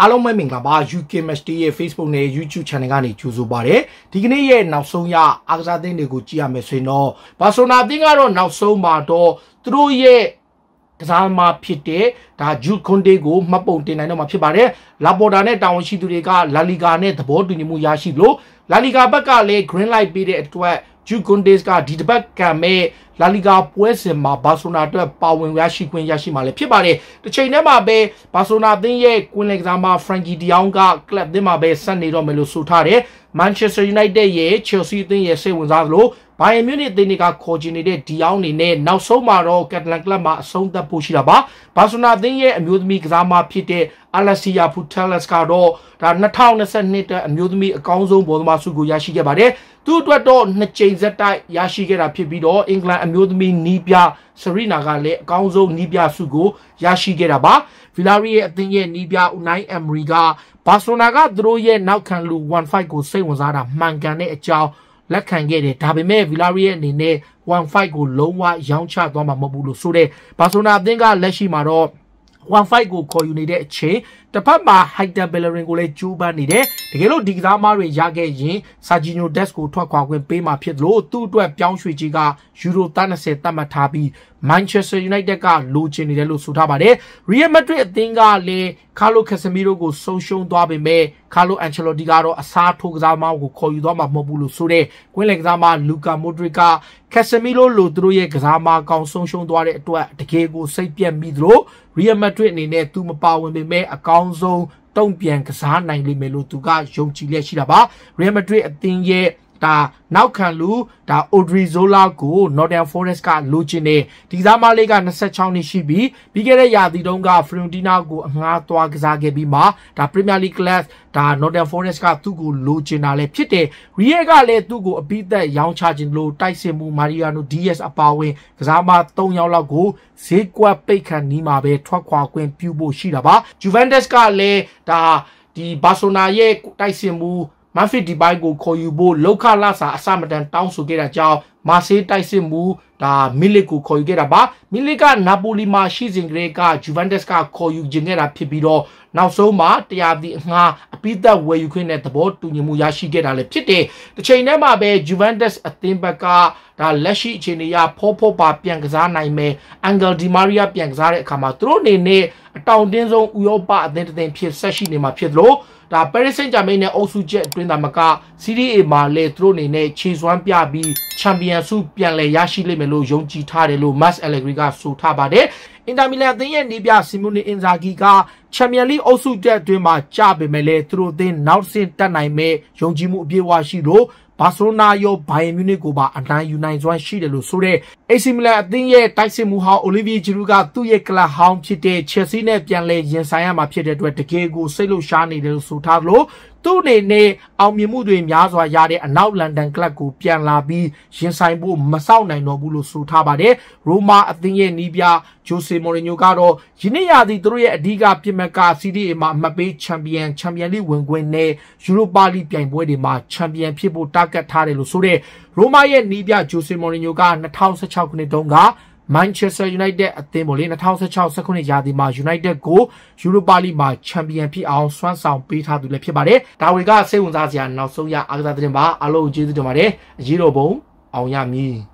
အားလုံးပဲမင်္ဂလာပါ UK Matchday ရဲ့ Facebook နဲ့ YouTube Channel ကနေကြိုဆိုပါရစေဒီကနေ့ရဲ့နောက်ဆုံးရအားကစားသတင်းတွေကိုကြည့်ရမယ်ဆိုရင်တော့ဘာဆိုနာတင်းကတော့နောက်ဆုံးမှာတော့သူတို့ရဲ့ကစားသမားဖြစ်တဲ့ဒါဂျူခွန်တေးကိုမှတ်ပုံတင်နိုင်တော့မှာဖြစ်ပါတယ်လာပေါ်တာနဲ့တာဝန်ရှိသူတွေကလာလီဂာနဲ့သဘောတူညီမှုရရှိလို့လာလီဂာဘက်ကလည်း green light ပေးတဲ့အတွက်ဂျူခွန်တေးကဒီတစ်ပတ်ကံမဲ့လာလီဂါပွဲစဉ်မှာဘာဆိုနာအတွက်ပါဝင်ရရှိခွင့်ရရှိမှာလည်းဖြစ်ပါတယ်တစ်ချိန်တည်းမှာပဲဘာဆိုနာအသင်းရဲ့ကွင်းလက်ကစားမဖရန်ကီဒီယောင်းကကလပ်အသင်းမှာပဲဆက်နေတော့မယ်လို့ဆိုထားတယ် Manchester United ရဲ့ Chelsea အသင်းရဲ့စိတ်ဝင်စားသလို Bayern Munich အသင်းတွေကခေါ်ချင်နေတဲ့ဒီအောင်နေနဲ့နောက်ဆုံးမှာတော့ Catalan Club မှာအဆုံးသတ်ဖို့ရှိတာပါ။ Barcelona အသင်းရဲ့အမျိုးသမီးကစားမဖြစ်တဲ့ Alessia Putellas ကတော့ဒါ2022တက်အမျိုးသမီးအကောင်းဆုံးဘောလုံးသမားဆုကိုရရှိခဲ့ပါတယ်။သူ့အတွက်တော့နှစ်ကြိမ်ဆက်တိုက်ရရှိခဲ့တာဖြစ်ပြီးတော့အင်္ဂလန်အမျိုးသမီးနီးပြဆရီနာကလည်းအကောင်းဆုံးနီးပြဆုကိုရရှိခဲ့တာပါဗီလာရီရဲ့အသင်းရဲ့နီးပြဦးနိုင်အမ်ရီကဘာဆိုနာကသူတို့ရဲ့နောက်ခံလူ15ကိုစိတ်ဝင်စားတာမှန်ကန်တဲ့အကြောင်းလက်ခံခဲ့တယ်ဒါပေမဲ့ဗီလာရီရဲ့အနေနဲ့15ကိုလုံးဝရောင်းချသွားမှာမဟုတ်ဘူးလို့ဆိုတဲ့ဘာဆိုနာအသင်းကလက်ရှိမှာတော့15ကိုခေါ်ယူနေတဲ့အချိန်တစ်ဖက်မှာ Hayden Bellerin ကိုလည်းကျူးပန်းနေတယ်တကယ်လို့ဒီကစားမားတွေရခဲ့ရင် Sergio Des ကိုထွက်ခွာခွင့်ပေးမှာဖြစ်လို့သူ့အတွက်ပြောင်းရွှေ့ကြီးက Euro 30သတ်မှတ်ထားပြီး Manchester United ကလိုချင်နေတယ်လို့ဆိုထားပါတယ် Real Madrid အသင်းကလည်း Carlo Casemiro ကိုဆုံးရှုံးသွားပေမဲ့ Carlo Ancelotti ကတော့အစားထိုးကစားမားကိုခေါ်ယူသွားမှာမဟုတ်ဘူးလို့ဆိုတဲ့ကွင်းလယ်ကစားမား Luka Modric က Casemiro လိုသူတို့ရဲ့ကစားမားကောင်းဆုံးရှုံးသွားတဲ့အတွက်တကယ်ကိုစိတ်ပြက်မိသလို Real Madrid အနေနဲ့သူမပါဝင်ပေမဲ့အကောကောင်းဆုံးတုံ့ပြန်ကစားနိုင်လိမ့်မယ်လို့သူကယုံကြည်လက်ရှိတာပါ Real Madrid အသင်းရဲ့ဒါနောက်ခံလူဒါ Audrey Zola ကို Northern Forest ကလိုချင်တယ်ဒီစားမလေးက26နှစ်ရှိပြီးပြီးခဲ့တဲ့ရာသီတုန်းက Fiorentina ကိုအငှားသွားကစားခဲ့ပြီးမှဒါ Premier League Class ဒါ Northern Forest ကသူ့ကိုလိုချင်တာလည်းဖြစ်တယ် Real ကလည်းသူ့ကိုအပိသက်ရောင်းချခြင်းလို့တိုက်စစ်မှု Mariano Diaz အပါအဝင်ကစားမ3ယောက်လောက်ကိုဈေးကွက်ပိတ်ခံနီးမှာပဲထွက်ခွာခွင့်ပြုဖို့ရှိတာပါ Juventus ကလည်းဒါဒီဘာဆိုနာရဲ့တိုက်စင်မှု Memphis Depay ကိုခေါ်ယူဖို့လောက်ခလာစာအစမတန်တောင်းဆိုခဲ့တာကြောင့်မာဆေးတိုက်စစ်မှုဒါမီလစ်ကိုခေါ်ယူခဲ့တာပါမီလစ်ကနာပိုလီမှာရှိစဉ်ကလေးကဂျူဗန်တက်စ်ကခေါ်ယူခြင်းခဲ့တာဖြစ်ပြီးတော့နောက်ဆုံးမှာတရားသည့်အငှားအပိသက်ဝယ်ယူခွင့်နဲ့သဘောတူညီမှုရရှိခဲ့တာလည်းဖြစ်တယ်တစ်ချိန်တည်းမှာပဲဂျူဗန်တက်စ်အသင်းဘက်ကဒါလက်ရှိအခြေအနေအရဖောဖောပါပြန်ကစားနိုင်မယ်အန်ဂယ်ဒီမာရီယာပြန်ကစားတဲ့အခါမှာသူတို့အနေနဲ့အတောင်တင်းဆုံးဥရောပအသင်းတစ်သင်းဖြစ်ဆက်ရှိနေမှာဖြစ်သလိုဒါပဲရစ်စင်ဂျာမိန်နဲ့အုပ်စုချက်အတွင်းသာမက CDA မှာလည်းသူတို့အနေနဲ့ခြေစွမ်းပြပြီးချန်ပီယံဆုပြန်လည်ရရှိလိမ့်မယ်လို့ယုံကြည်ထားတယ်လို့ Mass Allegri ကဆိုထားပါတယ်အင်တာမီလန်အသင်းရဲ့နေပြစီမူနီအင်ဇာဂီကချန်ပီယံလိအုပ်စုတက်အတွင်းမှာကြပေမဲ့လည်းသူတို့အသင်းနောက်ဆင့်တက်နိုင်မဲ့ယုံကြည်မှုအပြည့်အဝရှိလို့ဘာဆိုနာရောဘိုင်ယန်မြူနစ်ကိုပါအနိုင်ယူနိုင်စွမ်းရှိတယ်လို့ဆိုတဲ့ AC မီလန်အသင်းရဲ့တိုက်စစ်မှုဟောင်း Olivier Giroud ကသူ့ရဲ့ကလပ်ဟောင်းဖြစ်တဲ့ Chelsea နဲ့ပြန်လည်ရင်ဆိုင်ရမှာဖြစ်တဲ့အတွက်တကယ်ကိုစိတ်လှုပ်ရှားနေတယ်လို့ဆိုထားသလိုသူ့အနေနဲ့အောင်မြင်မှုတွေများစွာရတဲ့အနောက်လန်ဒန်ကလပ်ကိုပြန်လာပြီးရင်ဆိုင်ဖို့မစောင့်နိုင်တော့ဘူးလို့ဆိုထားပါတယ်။ရိုမာအသင်းရဲ့နီးပြဂျိုဆေမော်ရီညိုကတော့ယနေ့ရာသီသူတို့ရဲ့အဓိကပြင်မကစီးရီးမှာအမှတ်ပေးချန်ပီယံချန်ပီယံလိဝင်ခွင့်နဲ့ယူရိုပါလိပြိုင်ပွဲတွေမှာချန်ပီယံဖြစ်ဖို့တာဂက်ထားတယ်လို့ဆိုတဲ့ရိုမာရဲ့နီးပြဂျိုဆေမော်ရီညိုက2016ခုနှစ်တုန်းက Manchester United အသင်းပေါ်လေ2016-19ရာသီမှာ United ကို Europa League မှာချန်ပီယံဖြစ်အောင်ဆွမ်းဆောင်ပေးထားသူလည်းဖြစ်ပါတယ်။ဒါဝေကစိတ်ဝင်စားစရာနောက်ဆုံးရအားကစားသတင်းပါအားလုံးကျေးဇူးတင်ပါတယ်။အရေးတော်ပုံအောင်ရမည်။